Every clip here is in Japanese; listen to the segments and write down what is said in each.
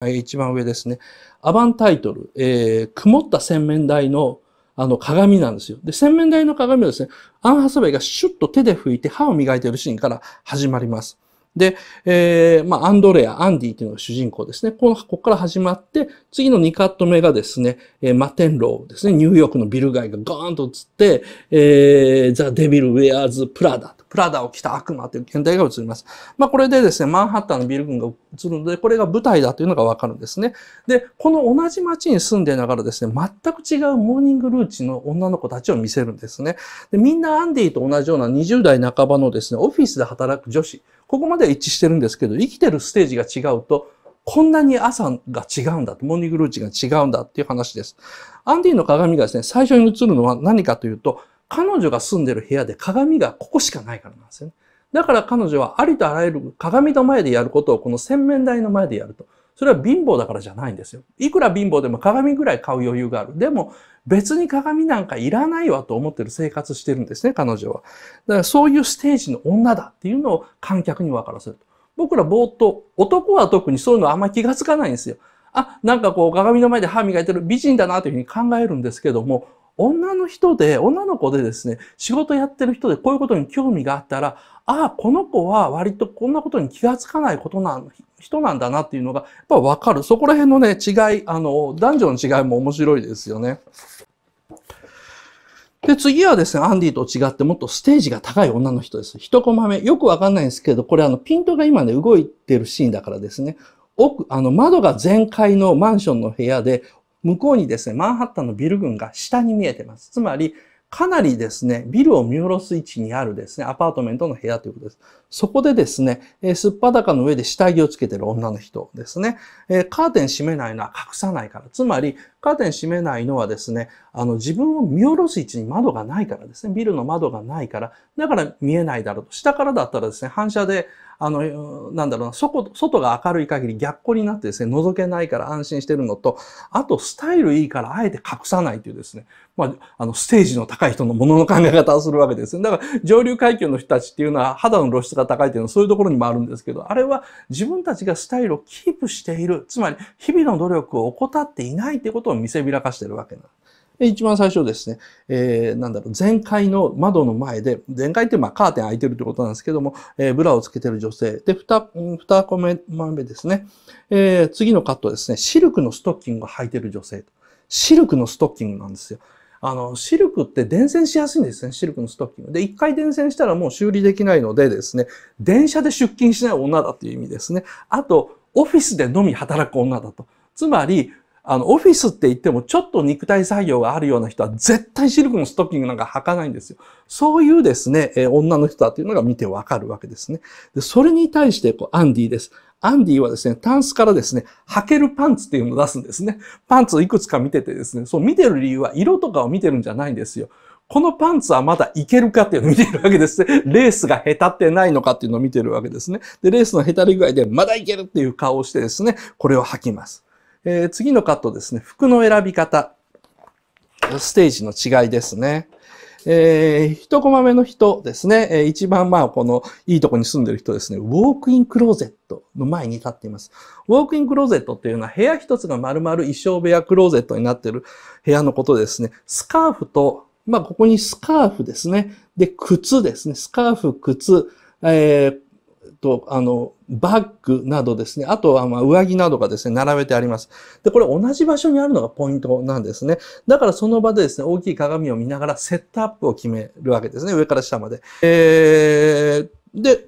はい、一番上ですね。アバンタイトル、えー、曇った洗面台のあの鏡なんですよ。で、洗面台の鏡はですね、アンハサウェイがシュッと手で拭いて歯を磨いているシーンから始まります。で、えー、まあ、アンドレア、アンディというのが主人公ですね。この、ここから始まって、次の2カット目がですね、えー、マテンローですね、ニューヨークのビル街がガーンと映って、えー、ザ・デビル・ウェアーズ・プラダとプラダを着た悪魔という現代が映ります。まあ、これでですね、マンハッタンのビル群が映るので、これが舞台だというのがわかるんですね。で、この同じ街に住んでいながらですね、全く違うモーニングルーチの女の子たちを見せるんですね。で、みんなアンディと同じような20代半ばのですね、オフィスで働く女子、ここまでは一致してるんですけど、生きてるステージが違うと、こんなに朝が違うんだ、と、モーニングルーチが違うんだっていう話です。アンディの鏡がですね、最初に映るのは何かというと、彼女が住んでる部屋で鏡がここしかないからなんですよね。だから彼女はありとあらゆる鏡の前でやることをこの洗面台の前でやると。それは貧乏だからじゃないんですよ。いくら貧乏でも鏡ぐらい買う余裕がある。でも別に鏡なんかいらないわと思ってる生活してるんですね、彼女は。だからそういうステージの女だっていうのを観客に分からせると。僕ら冒頭、男は特にそういうのはあんま気がつかないんですよ。あ、なんかこう鏡の前で歯磨いてる美人だなというふうに考えるんですけども、女の人で、女の子でですね、仕事やってる人でこういうことに興味があったら、ああ、この子は割とこんなことに気がつかないことな人なんだなっていうのが、やっぱわかる。そこら辺のね、違い、あの、男女の違いも面白いですよね。で、次はですね、アンディと違ってもっとステージが高い女の人です。一コマ目。よくわかんないんですけど、これあの、ピントが今ね、動いてるシーンだからですね。奥、あの、窓が全開のマンションの部屋で、向こうにですね、マンハッタンのビル群が下に見えてます。つまり、かなりですね、ビルを見下ろす位置にあるですね、アパートメントの部屋ということです。そこでですね、えー、すっぱだかの上で下着をつけてる女の人ですね、えー、カーテン閉めないのは隠さないから。つまり、カーテン閉めないのはですね、あの、自分を見下ろす位置に窓がないからですね、ビルの窓がないから、だから見えないだろうと。下からだったらですね、反射で、あの、なんだろうな、外外が明るい限り逆光になってですね、覗けないから安心してるのと、あとスタイルいいからあえて隠さないというですね、まあ、あの、ステージの高い人のものの考え方をするわけです。だから、上流階級の人たちっていうのは肌の露出が高いというのはそういうところにもあるんですけど、あれは自分たちがスタイルをキープしている、つまり日々の努力を怠っていないということを見せびらかしているわけなんです。一番最初ですね、えー、なんだろう、全開の窓の前で、全開ってまあカーテン開いてるってことなんですけども、えー、ブラをつけてる女性。で、二、二個目、目ですね。えー、次のカットですね、シルクのストッキングを履いてる女性。シルクのストッキングなんですよ。あの、シルクって伝染しやすいんですね、シルクのストッキング。で、一回伝染したらもう修理できないのでですね、電車で出勤しない女だっていう意味ですね。あと、オフィスでのみ働く女だと。つまり、あの、オフィスって言ってもちょっと肉体作業があるような人は絶対シルクのストッキングなんか履かないんですよ。そういうですね、え女の人だというのが見てわかるわけですね。で、それに対してこう、アンディです。アンディはですね、タンスからですね、履けるパンツっていうのを出すんですね。パンツをいくつか見ててですね、そう見てる理由は色とかを見てるんじゃないんですよ。このパンツはまだいけるかっていうのを見てるわけですね。レースがへたってないのかっていうのを見てるわけですね。で、レースのへたり具合でまだいけるっていう顔をしてですね、これを履きます。えー、次のカットですね。服の選び方。ステージの違いですね。えー、1コマ目の人ですね、えー、一番まあこのいいとこに住んでる人ですね、ウォークインクローゼットの前に立っています。ウォークインクローゼットっていうのは部屋一つが丸々衣装部屋クローゼットになってる部屋のことですね。スカーフと、まあここにスカーフですね。で、靴ですね。スカーフ、靴、えーと、あの、バッグなどですね、あとはま上着などがですね、並べてあります。で、これ同じ場所にあるのがポイントなんですね。だからその場でですね、大きい鏡を見ながらセットアップを決めるわけですね、上から下まで。えー、で、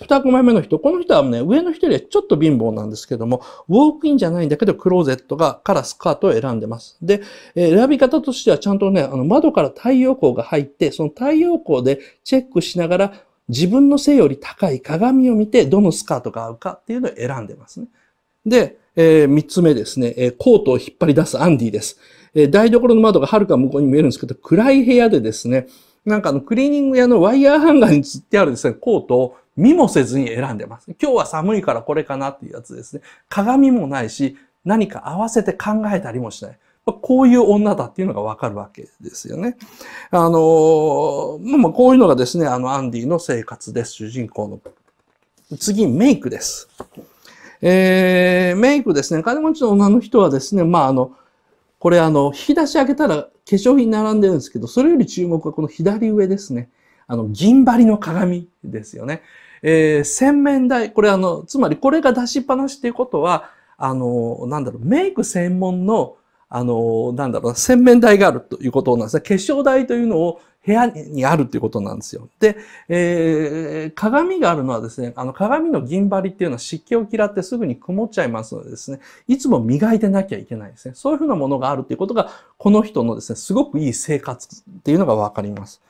2コマ目の人、この人はね、上の人よりはちょっと貧乏なんですけども、ウォークインじゃないんだけど、クローゼットが、からスカートを選んでます。で、え選び方としてはちゃんとね、あの、窓から太陽光が入って、その太陽光でチェックしながら、自分の背より高い鏡を見て、どのスカートが合うかっていうのを選んでますね。で、えー、三つ目ですね、えー、コートを引っ張り出すアンディです。えー、台所の窓がはるか向こうに見えるんですけど、暗い部屋でですね、なんかあの、クリーニング屋のワイヤーハンガーに釣ってあるですね、コートを見もせずに選んでます。今日は寒いからこれかなっていうやつですね。鏡もないし、何か合わせて考えたりもしない。こういう女だっていうのがわかるわけですよね。あの、まあ、こういうのがですね、あの、アンディの生活です。主人公の。次、メイクです。えー、メイクですね。金持ちの女の人はですね、まあ、あの、これあの、引き出し開けたら化粧品並んでるんですけど、それより注目はこの左上ですね。あの、銀張りの鏡ですよね。えー、洗面台。これあの、つまりこれが出しっぱなしっていうことは、あの、なんだろう、メイク専門のあの、なんだろう、洗面台があるということなんですね。化粧台というのを部屋にあるということなんですよ。で、えー、鏡があるのはですね、あの鏡の銀張りっていうのは湿気を嫌ってすぐに曇っちゃいますのでですね、いつも磨いてなきゃいけないですね。そういうふうなものがあるということが、この人のですね、すごくいい生活っていうのがわかります。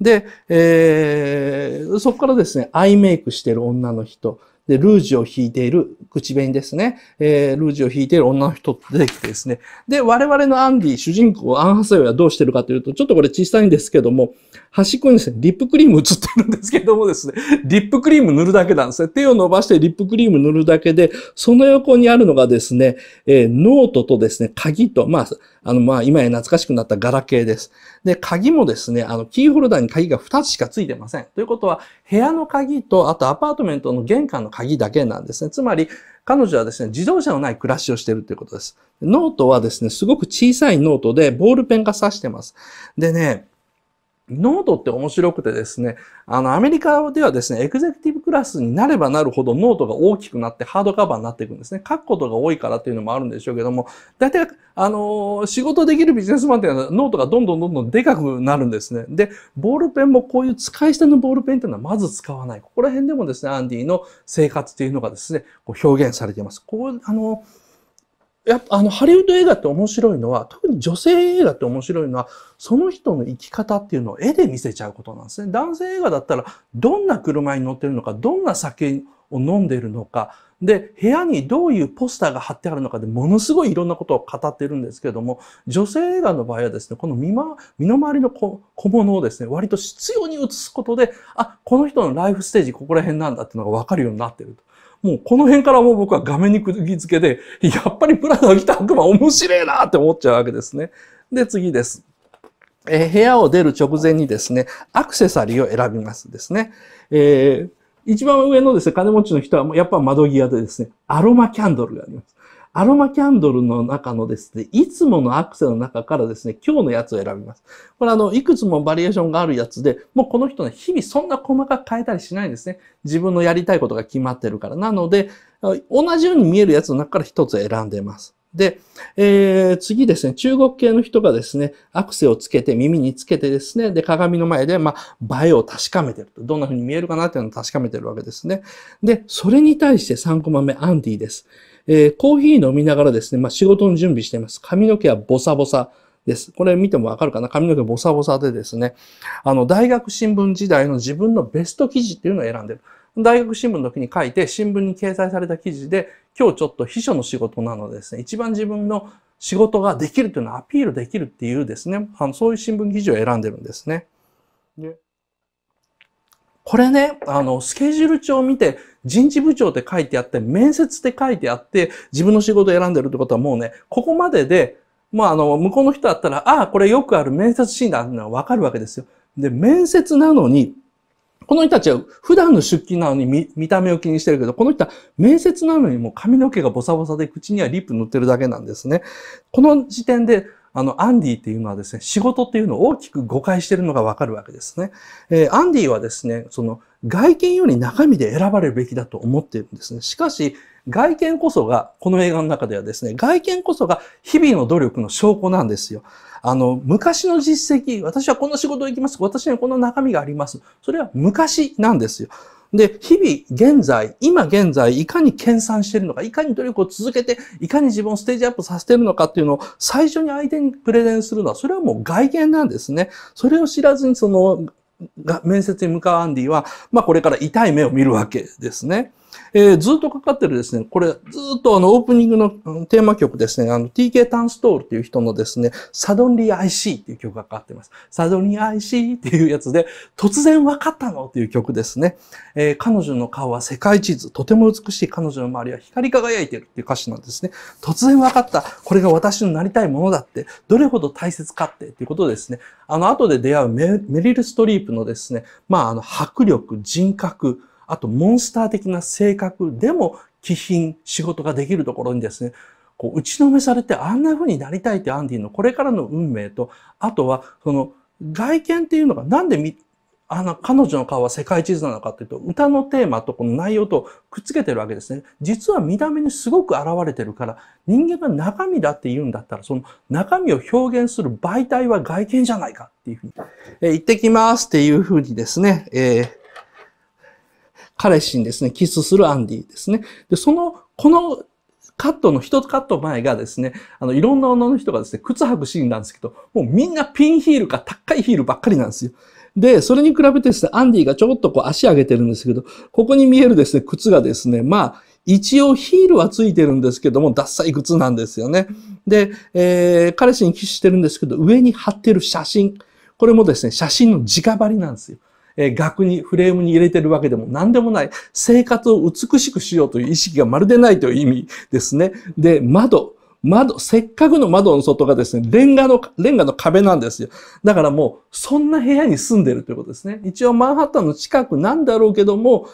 で、えー、そこからですね、アイメイクしてる女の人、で、ルージュを引いている、口紅ですね。えー、ルージュを引いている女の人出てきてですね。で、我々のアンディ、主人公、アンハサウェイはどうしてるかというと、ちょっとこれ小さいんですけども、端っこにですね、リップクリーム映ってるんですけどもですね、リップクリーム塗るだけなんですね。手を伸ばしてリップクリーム塗るだけで、その横にあるのがですね、えー、ノートとですね、鍵と、まあ、あの、まあ、今や懐かしくなったガラケーです。で、鍵もですね、あの、キーホルダーに鍵が2つしか付いてません。ということは、部屋の鍵と、あとアパートメントの玄関の鍵だけなんですね。つまり、彼女はですね、自動車のない暮らしをしているということです。ノートはですね、すごく小さいノートで、ボールペンが刺してます。でね、ノートって面白くてですね、あの、アメリカではですね、エグゼクティブクラスになればなるほどノートが大きくなってハードカバーになっていくんですね。書くことが多いからっていうのもあるんでしょうけども、大体、あの、仕事できるビジネスマンっていうのはノートがどんどんどんどんでかくなるんですね。で、ボールペンもこういう使い捨てのボールペンっていうのはまず使わない。ここら辺でもですね、アンディの生活っていうのがですね、こう表現されています。こう、あの、やっぱあの、ハリウッド映画って面白いのは、特に女性映画って面白いのは、その人の生き方っていうのを絵で見せちゃうことなんですね。男性映画だったら、どんな車に乗ってるのか、どんな酒を飲んでるのか、で、部屋にどういうポスターが貼ってあるのかでものすごいいろんなことを語ってるんですけれども、女性映画の場合はですね、この身,、ま、身の回りの小物をですね、割と執拗に映すことで、あ、この人のライフステージここら辺なんだっていうのがわかるようになってると。もうこの辺からもう僕は画面に釘付けで、やっぱりプラダを着た悪魔面白いなって思っちゃうわけですね。で、次です。えー、部屋を出る直前にですね、アクセサリーを選びますですね。えー、一番上のですね、金持ちの人はやっぱ窓際でですね、アロマキャンドルがあります。アロマキャンドルの中のですね、いつものアクセの中からですね、今日のやつを選びます。これあの、いくつもバリエーションがあるやつで、もうこの人ね、日々そんな細かく変えたりしないんですね。自分のやりたいことが決まってるから。なので、同じように見えるやつの中から一つ選んでます。で、えー、次ですね、中国系の人がですね、アクセをつけて、耳につけてですね、で、鏡の前で、まあ、映えを確かめてると。どんな風に見えるかなっていうのを確かめてるわけですね。で、それに対して3コマ目、アンディです。えー、コーヒー飲みながらですね、まあ、仕事の準備しています。髪の毛はボサボサです。これ見てもわかるかな髪の毛ボサボサでですね、あの、大学新聞時代の自分のベスト記事っていうのを選んでる。大学新聞の時に書いて、新聞に掲載された記事で、今日ちょっと秘書の仕事なのでですね、一番自分の仕事ができるというのをアピールできるっていうですね、あのそういう新聞記事を選んでるんですね。でこれね、あの、スケジュール帳を見て、人事部長って書いてあって、面接って書いてあって、自分の仕事を選んでるってことはもうね、ここまでで、まあ、あの、向こうの人だったら、ああ、これよくある面接シーンだってのはわかるわけですよ。で、面接なのに、この人たちは普段の出勤なのに見見た目を気にしてるけど、この人は面接なのにもう髪の毛がボサボサで口にはリップ塗ってるだけなんですね。この時点であの、アンディっていうのはですね、仕事っていうのを大きく誤解しているのがわかるわけですね。えー、アンディはですね、その、外見より中身で選ばれるべきだと思っているんですね。しかし、外見こそが、この映画の中ではですね、外見こそが日々の努力の証拠なんですよ。あの、昔の実績、私はこの仕事行きます、私にはこの中身があります。それは昔なんですよ。で、日々、現在、今現在、いかに研鑽してるのか、いかに努力を続けて、いかに自分をステージアップさせてるのかっていうのを最初に相手にプレゼンするのは、それはもう外見なんですね。それを知らずに、その、面接に向かうアンディは、まあこれから痛い目を見るわけですね。えー、ずっとかかってるですね、これずっとあのオープニングのテーマ曲ですね、あの TK タンストールっていう人のですね、サドンリー IC っていう曲がかかってます。サドンリー IC っていうやつで、突然わかったのっていう曲ですね。えー、彼女の顔は世界地図、とても美しい彼女の周りは光り輝いてるっていう歌詞なんですね。突然わかった、これが私のなりたいものだって、どれほど大切かってっていうことですね。あの後で出会うメリル・ストリープのですね、まああの迫力、人格、あとモンスター的な性格でも気品、仕事ができるところにですね、こう打ちのめされてあんな風になりたいってアンディのこれからの運命と、あとはその外見っていうのがなんであの、彼女の顔は世界地図なのかっていうと、歌のテーマとこの内容とくっつけてるわけですね。実は見た目にすごく現れてるから、人間が中身だって言うんだったら、その中身を表現する媒体は外見じゃないかっていうふうに。えー、行ってきますっていうふうにですね、えー彼氏にですね、キスするアンディですね。で、その、このカットの一カット前がですね、あの、いろんな女の人がですね、靴履くシーンなんですけど、もうみんなピンヒールか高いヒールばっかりなんですよ。で、それに比べてですね、アンディがちょっとこう足上げてるんですけど、ここに見えるですね、靴がですね、まあ、一応ヒールはついてるんですけども、ダッサい靴なんですよね。で、えー、彼氏にキスしてるんですけど、上に貼ってる写真。これもですね、写真の直張りなんですよ。え額に、フレームに入れてるわけでも何でもない。生活を美しくしようという意識がまるでないという意味ですね。で、窓。窓、せっかくの窓の外がですね、レンガの、レンガの壁なんですよ。だからもう、そんな部屋に住んでるということですね。一応マンハッタンの近くなんだろうけども、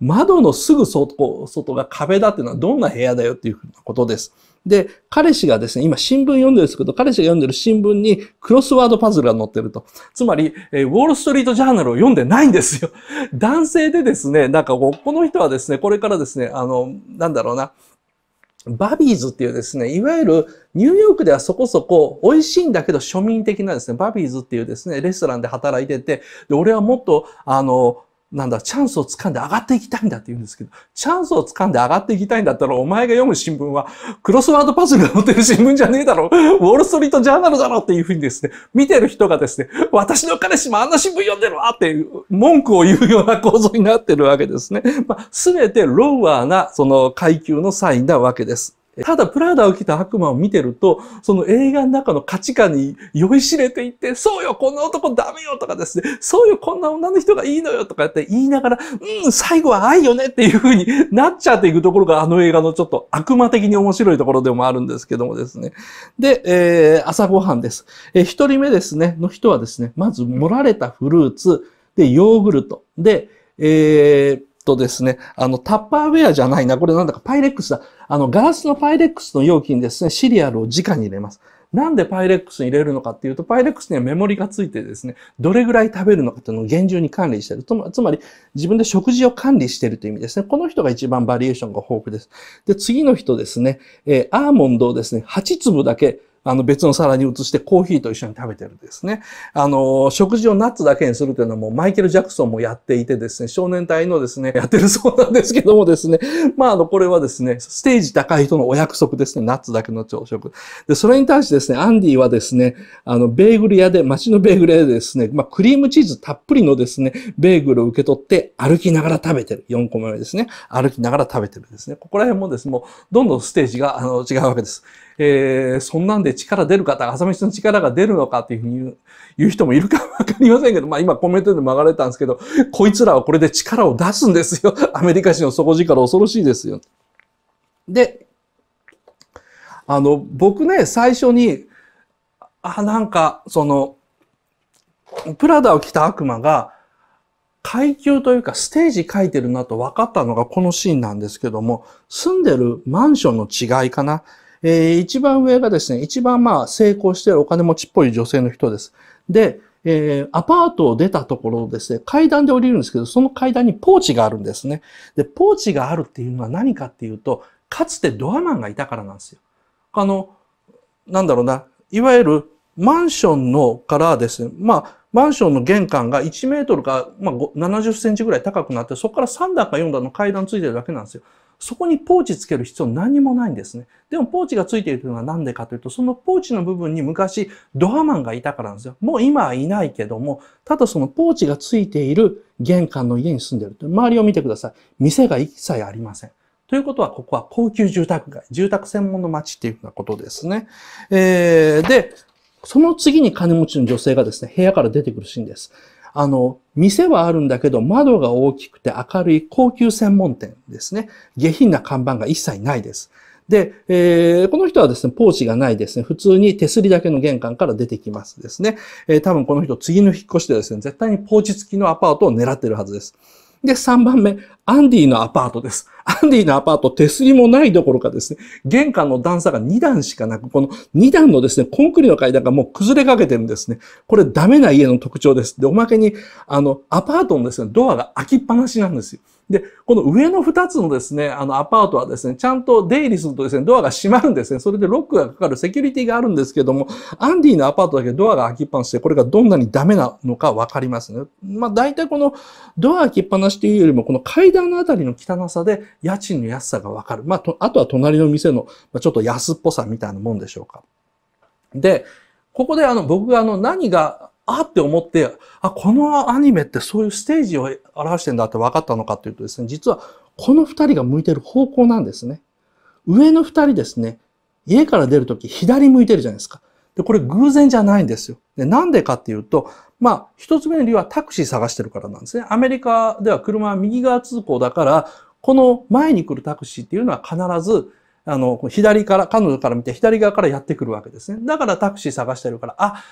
窓のすぐ外外が壁だっていうのはどんな部屋だよっていうことです。で、彼氏がですね、今新聞読んでるんですけど、彼氏が読んでる新聞にクロスワードパズルが載ってると。つまり、えー、ウォールストリートジャーナルを読んでないんですよ。男性でですね、なんかこの人はですね、これからですね、あの、なんだろうな、バビーズっていうですね、いわゆるニューヨークではそこそこ美味しいんだけど庶民的なですね、バビーズっていうですね、レストランで働いてて、で俺はもっとあの、なんだ、チャンスを掴んで上がっていきたいんだって言うんですけど、チャンスを掴んで上がっていきたいんだったら、お前が読む新聞は、クロスワードパズルが載ってる新聞じゃねえだろ、ウォールストリートジャーナルだろっていうふうにですね、見てる人がですね、私の彼氏もあんな新聞読んでるわって、文句を言うような構造になってるわけですね。まあ、すべてローアーな、その階級のサインなわけです。ただ、プラダを着た悪魔を見てると、その映画の中の価値観に酔いしれていって、そうよ、こんな男ダメよとかですね、そうよ、こんな女の人がいいのよとかって言いながら、うん、最後は愛よねっていう風になっちゃっていくところが、あの映画のちょっと悪魔的に面白いところでもあるんですけどもですね。で、えー、朝ごはんです。えー、一人目ですね、の人はですね、まず盛られたフルーツ、で、ヨーグルト、で、えー、とですね、あの、タッパーウェアじゃないな、これなんだかパイレックスだ。あの、ガラスのパイレックスの容器にですね、シリアルを直に入れます。なんでパイレックスに入れるのかっていうと、パイレックスにはメモリがついてですね、どれぐらい食べるのかっていうのを厳重に管理してる。つまり、自分で食事を管理してるという意味ですね。この人が一番バリエーションが豊富です。で、次の人ですね、えー、アーモンドをですね、8粒だけあの別の皿に移してコーヒーと一緒に食べてるんですね。あの、食事をナッツだけにするというのはもうマイケル・ジャクソンもやっていてですね、少年隊のですね、やってるそうなんですけどもですね、まああの、これはですね、ステージ高い人のお約束ですね、ナッツだけの朝食。で、それに対してですね、アンディはですね、あの、ベーグル屋で、街のベーグル屋でですね、まあクリームチーズたっぷりのですね、ベーグルを受け取って歩きながら食べてる。4個目ですね、歩きながら食べてるですね。ここら辺もですね、もうどんどんステージがあの違うわけです。えー、そんなんで力出る方、朝飯の力が出るのかっていうふうに言う言う人もいるかわかりませんけど、まあ今コメントで曲がれたんですけど、こいつらはこれで力を出すんですよ。アメリカ人の底力恐ろしいですよ。で、あの、僕ね、最初に、あ、なんか、その、プラダを着た悪魔が、階級というかステージ書いてるなと分かったのがこのシーンなんですけども、住んでるマンションの違いかな。えー、一番上がですね、一番まあ成功してるお金持ちっぽい女性の人です。で、えー、アパートを出たところですね、階段で降りるんですけど、その階段にポーチがあるんですね。で、ポーチがあるっていうのは何かっていうと、かつてドアマンがいたからなんですよ。あの、なんだろうな、いわゆるマンションのからですね、まあ、マンションの玄関が1メートルか、まあ、70センチぐらい高くなって、そこから3段か4段の階段ついてるだけなんですよ。そこにポーチつける必要何もないんですね。でもポーチがついているというのは何でかというと、そのポーチの部分に昔ドアマンがいたからなんですよ。もう今はいないけども、ただそのポーチがついている玄関の家に住んでると。周りを見てください。店が一切ありません。ということは、ここは高級住宅街、住宅専門の街っていうようなことですね。えー、で、その次に金持ちの女性がですね、部屋から出てくるシーンです。あの、店はあるんだけど、窓が大きくて明るい高級専門店ですね。下品な看板が一切ないです。で、えー、この人はですね、ポーチがないですね。普通に手すりだけの玄関から出てきますですね。えー、多分この人、次の引っ越しでですね、絶対にポーチ付きのアパートを狙ってるはずです。で、3番目、アンディのアパートです。アンディのアパート、手すりもないどころかですね、玄関の段差が2段しかなく、この2段のですね、コンクリの階段がもう崩れかけてるんですね。これダメな家の特徴です。で、おまけに、あの、アパートのですね、ドアが開きっぱなしなんですよ。で、この上の2つのですね、あのアパートはですね、ちゃんと出入りするとですね、ドアが閉まるんですね。それでロックがかかるセキュリティがあるんですけども、アンディのアパートだけドアが開きっぱなしで、これがどんなにダメなのかわかりますね。まあ大体このドア開きっぱなしというよりも、この階段のあたりの汚さで家賃の安さがわかる。まあと、あとは隣の店のちょっと安っぽさみたいなもんでしょうか。で、ここであの僕があの何があって思って、あ、このアニメってそういうステージを表してんだって分かったのかっていうとですね、実はこの2人が向いてる方向なんですね。上の2人ですね、家から出るとき左向いてるじゃないですか。で、これ偶然じゃないんですよ。で、なんでかっていうと、まあ、一つ目の理由はタクシー探してるからなんですね。アメリカでは車は右側通行だから、この前に来るタクシーっていうのは必ず、あの、左から、彼女から見て左側からやってくるわけですね。だからタクシー探してるから、あ、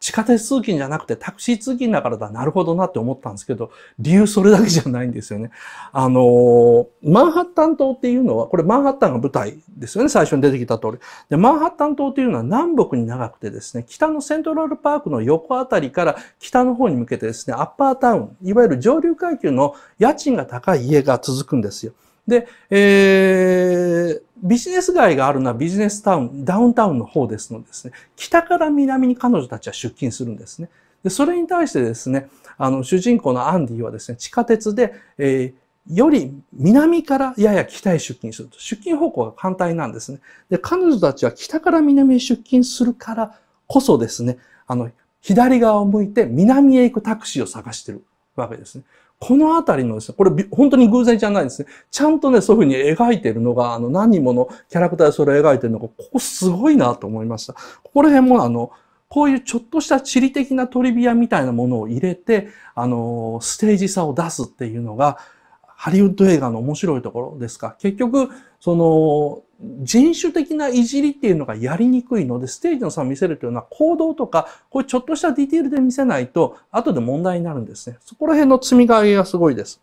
地下鉄通勤じゃなくてタクシー通勤だからだ、なるほどなって思ったんですけど、理由それだけじゃないんですよね。あのー、マンハッタン島っていうのは、これマンハッタンが舞台ですよね、最初に出てきた通り。で、マンハッタン島っていうのは南北に長くてですね、北のセントラルパークの横あたりから北の方に向けてですね、アッパータウン、いわゆる上流階級の家賃が高い家が続くんですよ。で、えー、ビジネス街があるのはビジネスタウン、ダウンタウンの方ですのでですね、北から南に彼女たちは出勤するんですね。で、それに対してですね、あの、主人公のアンディはですね、地下鉄で、えー、より南からやや北へ出勤すると。出勤方向が反対なんですね。で、彼女たちは北から南へ出勤するからこそですね、あの、左側を向いて南へ行くタクシーを探してるわけですね。このあたりのですね、これ本当に偶然じゃないですね。ちゃんとね、そういうふうに描いてるのが、あの何人ものキャラクターでそれを描いてるのが、ここすごいなと思いました。ここら辺もあの、こういうちょっとした地理的なトリビアみたいなものを入れて、あの、ステージ差を出すっていうのが、ハリウッド映画の面白いところですか。結局、その、人種的ないじりっていうのがやりにくいので、ステージの差を見せるというのは行動とか、こういうちょっとしたディテールで見せないと、後で問題になるんですね。そこら辺の積み替えがすごいです。